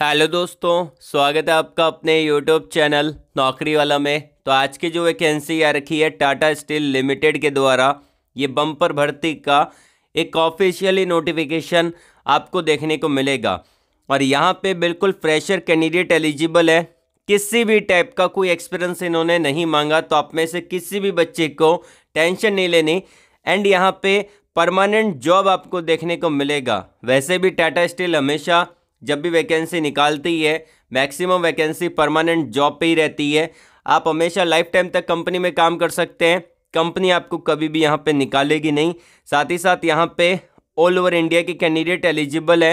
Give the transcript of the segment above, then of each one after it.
hello दोस्तों स्वागत है आपका अपने यूट्यूब चैनल नौकरी वाला में तो आज की जो वैकेंसी आ रखी है टाटा स्टील लिमिटेड के द्वारा ये बम्पर भर्ती का एक ऑफिशियली नोटिफिकेशन आपको देखने को मिलेगा और यहाँ पे बिल्कुल फ्रेशर कैंडिडेट एलिजिबल है किसी भी टाइप का कोई एक्सपीरियंस इन्होंने नहीं मांगा तो आप में से किसी भी बच्चे को टेंशन नहीं लेनी एंड यहाँ पे परमानेंट जॉब आपको देखने को मिलेगा वैसे भी टाटा स्टील हमेशा जब भी वैकेंसी निकालती है मैक्सिमम वैकेंसी परमानेंट जॉब पे ही रहती है आप हमेशा लाइफ टाइम तक कंपनी में काम कर सकते हैं कंपनी आपको कभी भी यहाँ पे निकालेगी नहीं साथ ही साथ यहाँ पे ऑल ओवर इंडिया के कैंडिडेट एलिजिबल है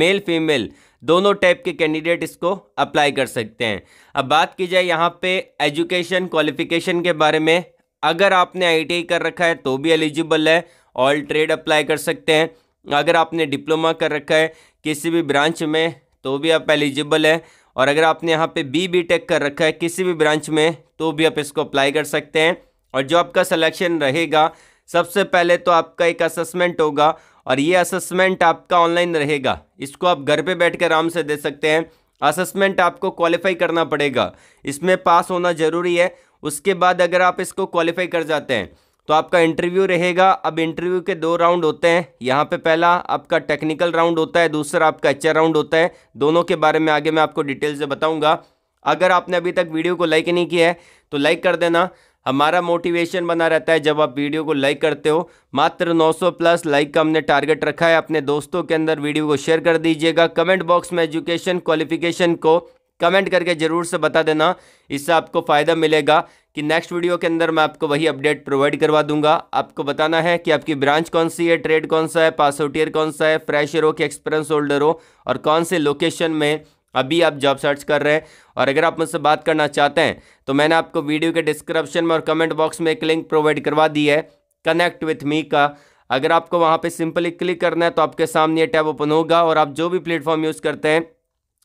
मेल फीमेल दोनों टाइप के कैंडिडेट इसको अप्लाई कर सकते हैं अब बात की जाए यहाँ पे एजुकेशन क्वालिफिकेशन के बारे में अगर आपने आईटीआई कर रखा है तो भी एलिजिबल है ऑल ट्रेड अप्लाई कर सकते हैं अगर आपने डिप्लोमा कर रखा है किसी भी ब्रांच में तो भी आप एलिजिबल है और अगर आपने यहाँ पे बी बी टेक कर रखा है किसी भी ब्रांच में तो भी आप इसको अप्लाई कर सकते हैं और जो आपका सिलेक्शन रहेगा सबसे पहले तो आपका एक असेसमेंट होगा और ये असेसमेंट आपका ऑनलाइन रहेगा इसको आप घर पे बैठ कर आराम से दे सकते हैं असेसमेंट आपको क्वालिफाई करना पड़ेगा इसमें पास होना ज़रूरी है उसके बाद अगर आप इसको क्वालिफाई कर जाते हैं तो आपका इंटरव्यू रहेगा अब इंटरव्यू के दो राउंड होते हैं यहाँ पे पहला आपका टेक्निकल राउंड होता है दूसरा आपका एच राउंड होता है दोनों के बारे में आगे मैं आपको डिटेल से बताऊँगा अगर आपने अभी तक वीडियो को लाइक नहीं किया है तो लाइक कर देना हमारा मोटिवेशन बना रहता है जब आप वीडियो को लाइक करते हो मात्र 900 प्लस लाइक का हमने टारगेट रखा है अपने दोस्तों के अंदर वीडियो को शेयर कर दीजिएगा कमेंट बॉक्स में एजुकेशन क्वालिफिकेशन को कमेंट करके ज़रूर से बता देना इससे आपको फ़ायदा मिलेगा कि नेक्स्ट वीडियो के अंदर मैं आपको वही अपडेट प्रोवाइड करवा दूंगा आपको बताना है कि आपकी ब्रांच कौन सी है ट्रेड कौन सा है पास आउट ईयर कौन सा है फ्रेशर हो कि एक्सपीरियंस होल्डर हो और कौन से लोकेशन में अभी आप जॉब सर्च कर रहे हैं और अगर आप मुझसे बात करना चाहते हैं तो मैंने आपको वीडियो के डिस्क्रिप्शन में और कमेंट बॉक्स में एक लिंक प्रोवाइड करवा दी है कनेक्ट विथ मी का अगर आपको वहाँ पर सिंपली क्लिक करना है तो आपके सामने ये टैब ओपन होगा और आप जो भी प्लेटफॉर्म यूज़ करते हैं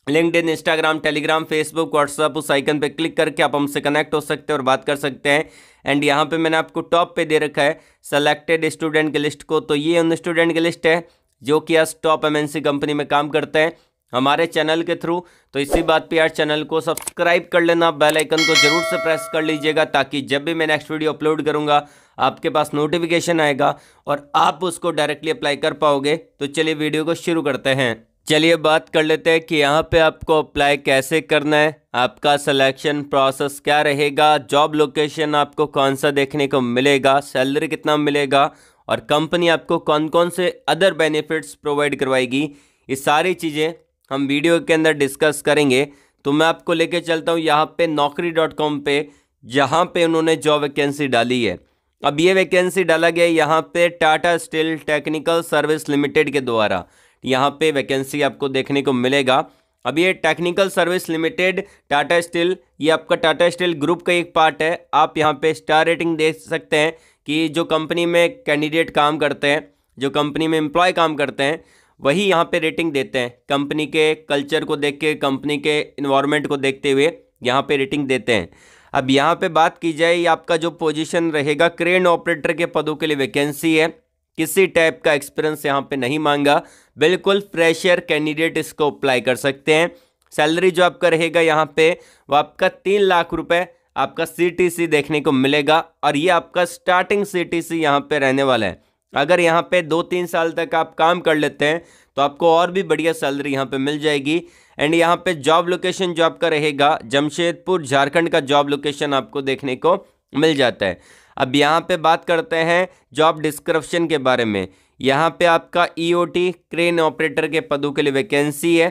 LinkedIn Instagram Telegram Facebook WhatsApp उस आइकन पे क्लिक करके आप हमसे कनेक्ट हो सकते हैं और बात कर सकते हैं एंड यहाँ पे मैंने आपको टॉप पे दे रखा है सेलेक्टेड स्टूडेंट की लिस्ट को तो ये उन स्टूडेंट की लिस्ट है जो कि आज टॉप एम कंपनी में काम करते हैं हमारे चैनल के थ्रू तो इसी बात पे यार चैनल को सब्सक्राइब कर लेना बेल आइकन को जरूर से प्रेस कर लीजिएगा ताकि जब भी मैं नेक्स्ट वीडियो अपलोड करूँगा आपके पास नोटिफिकेशन आएगा और आप उसको डायरेक्टली अप्लाई कर पाओगे तो चलिए वीडियो को शुरू करते हैं चलिए बात कर लेते हैं कि यहाँ पे आपको अप्लाई कैसे करना है आपका सिलेक्शन प्रोसेस क्या रहेगा जॉब लोकेशन आपको कौन सा देखने को मिलेगा सैलरी कितना मिलेगा और कंपनी आपको कौन कौन से अदर बेनिफिट्स प्रोवाइड करवाएगी ये सारी चीज़ें हम वीडियो के अंदर डिस्कस करेंगे तो मैं आपको लेके चलता हूँ यहाँ पे नौकरी डॉट कॉम पर जहाँ पर उन्होंने जॉब वैकेंसी डाली है अब ये वैकेंसी डाला गया यहाँ पर Tata Steel Technical Service Limited के द्वारा यहाँ पे वैकेंसी आपको देखने को मिलेगा अब ये Technical Service Limited Tata Steel ये आपका टाटा स्टील ग्रुप का एक पार्ट है आप यहाँ पे स्टार रेटिंग देख सकते हैं कि जो कंपनी में कैंडिडेट काम करते हैं जो कंपनी में एम्प्लॉय काम करते हैं वही यहाँ पे रेटिंग देते हैं कंपनी के कल्चर को देख के कंपनी के इन्वायरमेंट को देखते हुए यहाँ पे रेटिंग देते हैं अब यहाँ पे बात की जाए आपका जो पोजीशन रहेगा क्रेन ऑपरेटर के पदों के लिए वैकेंसी है किसी टाइप का एक्सपीरियंस यहाँ पे नहीं मांगा बिल्कुल फ्रेशर कैंडिडेट इसको अप्लाई कर सकते हैं सैलरी जो आपका रहेगा यहाँ पे वो आपका तीन लाख रुपए आपका सीटीसी देखने को मिलेगा और ये आपका स्टार्टिंग सीटीसी यहाँ पर रहने वाला है अगर यहाँ पे दो तीन साल तक आप काम कर लेते हैं तो आपको और भी बढ़िया सैलरी यहाँ पे मिल जाएगी एंड यहाँ पे जॉब लोकेशन जो आपका रहेगा जमशेदपुर झारखंड का जॉब लोकेशन आपको देखने को मिल जाता है अब यहाँ पे बात करते हैं जॉब डिस्क्रिप्शन के बारे में यहाँ पे आपका ईओटी क्रेन ऑपरेटर के पदों के लिए वैकेंसी है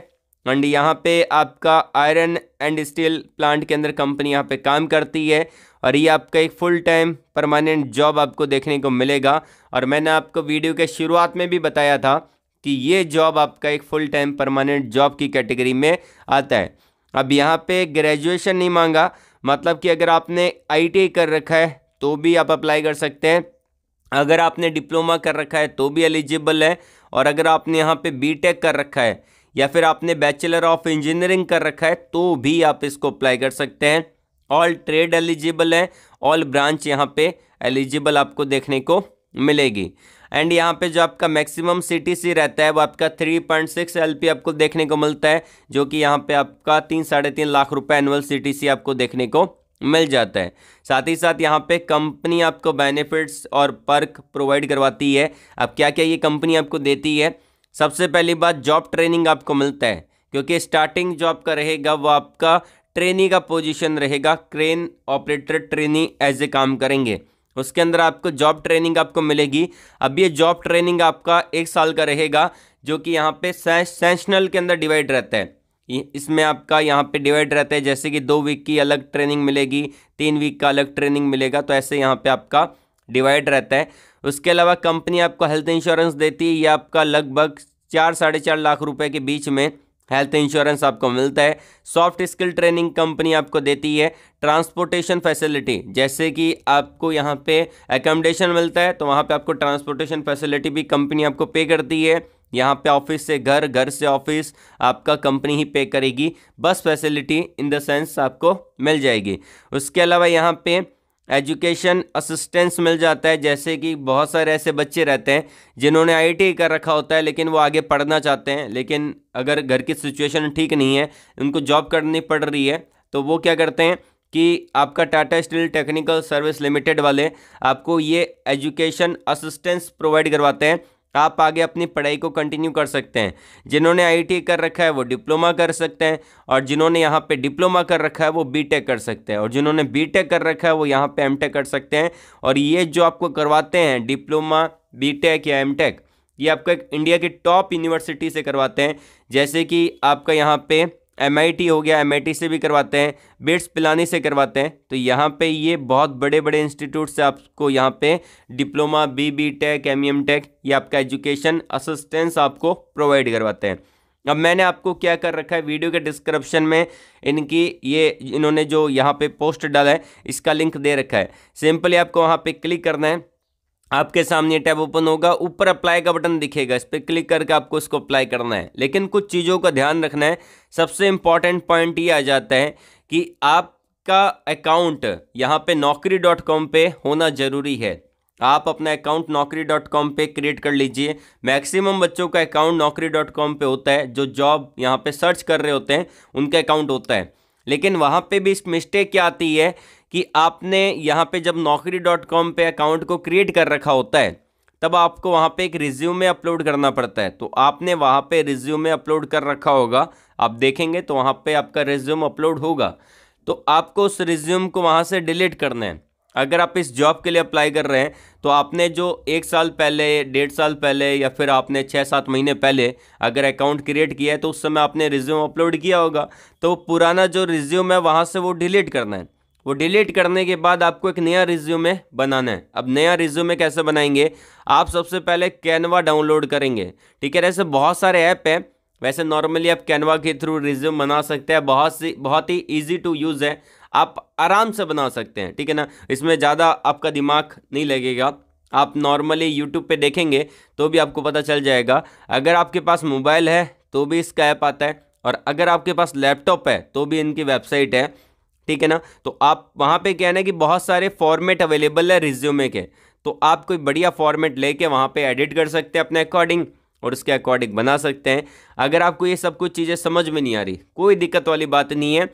एंड यहाँ पे आपका आयरन एंड स्टील प्लांट के अंदर कंपनी यहाँ पे काम करती है और ये आपका एक फुल टाइम परमानेंट जॉब आपको देखने को मिलेगा और मैंने आपको वीडियो के शुरुआत में भी बताया था कि ये जॉब आपका एक फुल टाइम परमानेंट जॉब की कैटेगरी में आता है अब यहाँ पे ग्रेजुएशन नहीं मांगा मतलब कि अगर आपने आई कर रखा है तो भी आप अप्लाई कर सकते हैं अगर आपने डिप्लोमा कर रखा है तो भी एलिजिबल है और अगर आपने यहाँ पे बीटेक कर रखा है या फिर आपने बैचलर ऑफ इंजीनियरिंग कर रखा है तो भी आप इसको अप्लाई कर सकते हैं ऑल ट्रेड एलिजिबल है ऑल ब्रांच यहाँ पे एलिजिबल आपको देखने को मिलेगी एंड यहाँ पे जो आपका मैक्सिमम सीटीसी रहता है वो आपका थ्री पॉइंट सिक्स एल आपको देखने को मिलता है जो कि यहाँ पे आपका तीन साढ़े तीन लाख रुपए एनुअल सीटीसी आपको देखने को मिल जाता है साथ ही साथ यहाँ पे कंपनी आपको बेनिफिट्स और पर्क प्रोवाइड करवाती है अब क्या क्या ये कंपनी आपको देती है सबसे पहली बात जॉब ट्रेनिंग आपको मिलता है क्योंकि स्टार्टिंग जॉब का रहेगा वो आपका ट्रेनी का पोजीशन रहेगा crane operator trainee as a काम करेंगे उसके अंदर आपको जॉब ट्रेनिंग आपको मिलेगी अब ये जॉब ट्रेनिंग आपका एक साल का रहेगा जो कि यहाँ पे सेंशनल के अंदर डिवाइड रहता है इसमें आपका यहाँ पे डिवाइड रहता है जैसे कि दो वीक की अलग ट्रेनिंग मिलेगी तीन वीक का अलग ट्रेनिंग मिलेगा तो ऐसे यहाँ पे आपका डिवाइड रहता है उसके अलावा कंपनी आपको हेल्थ इंश्योरेंस देती है ये आपका लगभग चार साढ़े चार लाख रुपए के बीच में हेल्थ इंश्योरेंस आपको मिलता है सॉफ्ट स्किल ट्रेनिंग कंपनी आपको देती है ट्रांसपोर्टेशन फैसिलिटी जैसे कि आपको यहाँ पे एकोमोडेशन मिलता है तो वहाँ पे आपको ट्रांसपोर्टेशन फैसिलिटी भी कंपनी आपको पे करती है यहाँ पे ऑफिस से घर घर से ऑफिस आपका कंपनी ही पे करेगी बस फैसिलिटी इन द सेंस आपको मिल जाएगी उसके अलावा यहाँ पे एजुकेशन असिस्टेंस मिल जाता है जैसे कि बहुत सारे ऐसे बच्चे रहते हैं जिन्होंने आई कर रखा होता है लेकिन वो आगे पढ़ना चाहते हैं लेकिन अगर घर की सिचुएशन ठीक नहीं है उनको जॉब करनी पड़ रही है तो वो क्या करते हैं कि आपका Tata Steel Technical Service Limited वाले आपको ये एजुकेशन असिस्टेंस प्रोवाइड करवाते हैं आप आगे अपनी पढ़ाई को कंटिन्यू कर सकते हैं जिन्होंने आई कर रखा है वो डिप्लोमा कर सकते हैं और जिन्होंने यहाँ पे डिप्लोमा कर रखा है वो बीटेक कर सकते हैं और जिन्होंने बीटेक कर रखा है वो यहाँ पे एमटेक कर सकते हैं और ये जो आपको करवाते हैं डिप्लोमा बीटेक या एमटेक ये आपका इंडिया की टॉप यूनिवर्सिटी से करवाते हैं जैसे कि आपका यहाँ पर एम हो गया एम से भी करवाते हैं बेट्स पिलानी से करवाते हैं तो यहाँ पे ये बहुत बड़े बड़े इंस्टीट्यूट से आपको यहाँ पे diploma B B tech M M tech या आपका एजुकेशन असिस्टेंस आपको प्रोवाइड करवाते हैं अब मैंने आपको क्या कर रखा है वीडियो के डिस्क्रिप्शन में इनकी ये इन्होंने जो यहाँ पे पोस्ट डाला है इसका लिंक दे रखा है सिंपली आपको वहाँ पे क्लिक करना है आपके सामने टैब ओपन होगा ऊपर अप्लाई का बटन दिखेगा इस पर क्लिक करके आपको इसको अप्लाई करना है लेकिन कुछ चीज़ों का ध्यान रखना है सबसे इम्पॉर्टेंट पॉइंट ये आ जाता है कि आपका अकाउंट यहाँ पे नौकरी डॉट कॉम पर होना ज़रूरी है आप अपना अकाउंट नौकरी डॉट कॉम पर क्रिएट कर लीजिए मैक्सिमम बच्चों का अकाउंट नौकरी डॉट कॉम पर होता है जो जॉब यहाँ पर सर्च कर रहे होते हैं उनका अकाउंट होता है लेकिन वहाँ पे भी इस मिस्टेक क्या आती है कि आपने यहाँ पे जब नौकरी डॉट कॉम पर अकाउंट को क्रिएट कर रखा होता है तब आपको वहाँ पे एक रिज्यूमे अपलोड करना पड़ता है तो आपने वहाँ पे रिज्यूमे अपलोड कर रखा होगा आप देखेंगे तो वहाँ पे आपका रिज्यूम अपलोड होगा तो आपको उस रिज्यूम को वहाँ से डिलीट करना है अगर आप इस जॉब के लिए अप्लाई कर रहे हैं तो आपने जो एक साल पहले डेढ़ साल पहले या फिर आपने छः सात महीने पहले अगर अकाउंट क्रिएट किया है तो उस समय आपने रिज्यूम अपलोड किया होगा तो पुराना जो रिज्यूम है वहाँ से वो डिलीट करना है वो डिलीट करने के बाद आपको एक नया रिज्यूमे बनाना है अब नया रिज्यूमे कैसे बनाएंगे आप सबसे पहले कैनवा डाउनलोड करेंगे ठीक है ऐसे बहुत सारे ऐप हैं वैसे नॉर्मली आप कैनवा के थ्रू रिज्यूम बना सकते हैं बहुत सी बहुत ही ईजी टू यूज़ है आप आराम से बना सकते हैं ठीक है ना इसमें ज़्यादा आपका दिमाग नहीं लगेगा आप नॉर्मली यूट्यूब पे देखेंगे तो भी आपको पता चल जाएगा अगर आपके पास मोबाइल है तो भी इसका ऐप आता है और अगर आपके पास लैपटॉप है तो भी इनकी वेबसाइट है ठीक है ना तो आप वहाँ पे क्या है ना कि बहुत सारे फॉर्मेट अवेलेबल है रिज्यूमे के तो आप कोई बढ़िया फॉर्मेट लेके वहाँ पे एडिट कर सकते हैं अपने अकॉर्डिंग और उसके अकॉर्डिंग बना सकते हैं अगर आपको ये सब कुछ चीज़ें समझ में नहीं आ रही कोई दिक्कत वाली बात नहीं है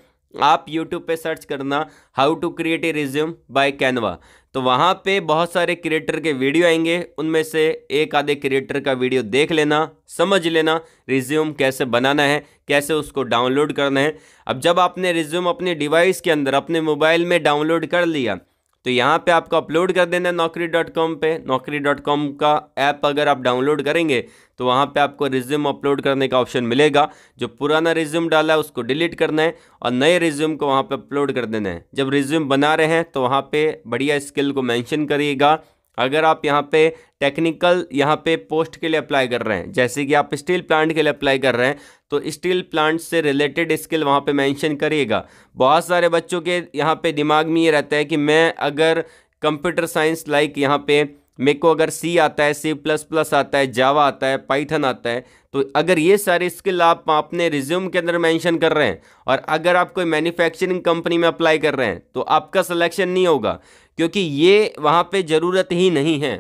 आप यूट्यूब पे सर्च करना how to create a resume by Canva तो वहाँ पे बहुत सारे क्रिएटर के वीडियो आएंगे उनमें से एक आधे क्रिएटर का वीडियो देख लेना समझ लेना रिज्यूम कैसे बनाना है कैसे उसको डाउनलोड करना है अब जब आपने रिज्यूम अपने डिवाइस के अंदर अपने मोबाइल में डाउनलोड कर लिया तो यहाँ पे आपको अपलोड कर देना है नौकरी डॉट कॉम पर नौकरी डॉट कॉम का ऐप अगर आप डाउनलोड करेंगे तो वहाँ पे आपको रिज्यूम अपलोड करने का ऑप्शन मिलेगा जो पुराना रिज्यूम डाला है उसको डिलीट करना है और नए रिज्यूम को वहाँ पे अपलोड कर देना है जब रिज्यूम बना रहे हैं तो वहाँ पे बढ़िया स्किल को मेंशन करिएगा अगर आप यहाँ पे टेक्निकल यहाँ पे पोस्ट के लिए अप्लाई कर रहे हैं जैसे कि आप स्टील प्लांट के लिए अप्लाई कर रहे हैं तो स्टील प्लांट से रिलेटेड स्किल वहाँ पे मेंशन करिएगा बहुत सारे बच्चों के यहाँ पे दिमाग में ये रहता है कि मैं अगर कंप्यूटर साइंस लाइक यहाँ पे मेरे को अगर सी आता है सी प्लस प्लस आता है जावा आता है पाइथन आता है तो अगर ये सारे स्किल आप अपने रिज्यूम के अंदर मेंशन कर रहे हैं और अगर आप कोई मैन्युफैक्चरिंग कंपनी में अप्लाई कर रहे हैं तो आपका सिलेक्शन नहीं होगा क्योंकि ये वहाँ पे ज़रूरत ही नहीं है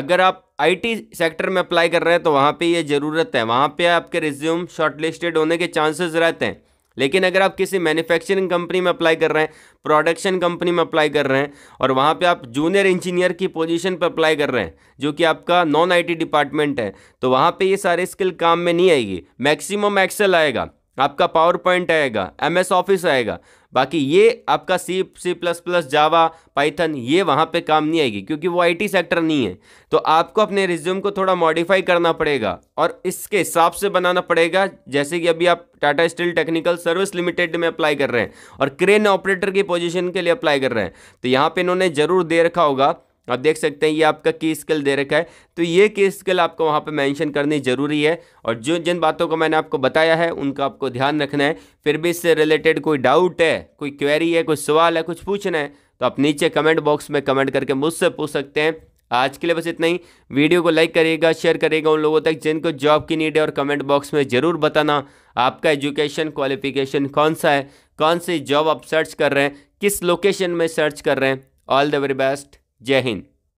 अगर आप आईटी सेक्टर में अप्लाई कर रहे हैं तो वहाँ पे ये ज़रूरत है वहाँ पे आपके रिज्यूम शॉर्टलिस्टेड होने के चांसेस रहते हैं लेकिन अगर आप किसी मैन्युफैक्चरिंग कंपनी में अप्लाई कर रहे हैं प्रोडक्शन कंपनी में अप्लाई कर रहे हैं और वहाँ पे आप जूनियर इंजीनियर की पोजीशन पर अप्लाई कर रहे हैं जो कि आपका नॉन आईटी डिपार्टमेंट है तो वहाँ पे ये सारे स्किल काम में नहीं आएगी मैक्सिमम एक्सेल आएगा आपका पावर पॉइंट आएगा एम एस ऑफिस आएगा बाकी ये आपका C C plus plus Java Python ये वहाँ पे काम नहीं आएगी क्योंकि वो आईटी सेक्टर नहीं है तो आपको अपने रिज्यूम को थोड़ा मॉडिफाई करना पड़ेगा और इसके हिसाब से बनाना पड़ेगा जैसे कि अभी आप Tata Steel Technical Service Limited में अप्लाई कर रहे हैं और क्रेन ऑपरेटर की पोजिशन के लिए अप्लाई कर रहे हैं तो यहाँ पर इन्होंने ज़रूर दे रखा होगा आप देख सकते हैं ये आपका की स्किल दे रखा है तो ये की स्किल आपको वहाँ पे मेंशन करनी ज़रूरी है और जो जिन बातों को मैंने आपको बताया है उनका आपको ध्यान रखना है फिर भी इससे रिलेटेड कोई डाउट है कोई क्वेरी है कोई सवाल है कुछ पूछना है तो आप नीचे कमेंट बॉक्स में कमेंट करके मुझसे पूछ सकते हैं आज के लिए बस इतना ही वीडियो को लाइक करिएगा शेयर करिएगा उन लोगों तक जिनको जॉब की नीड है और कमेंट बॉक्स में ज़रूर बताना आपका एजुकेशन क्वालिफिकेशन कौन सा है कौन सी जॉब आप सर्च कर रहे हैं किस लोकेशन में सर्च कर रहे हैं ऑल द वेरी बेस्ट जय हिंद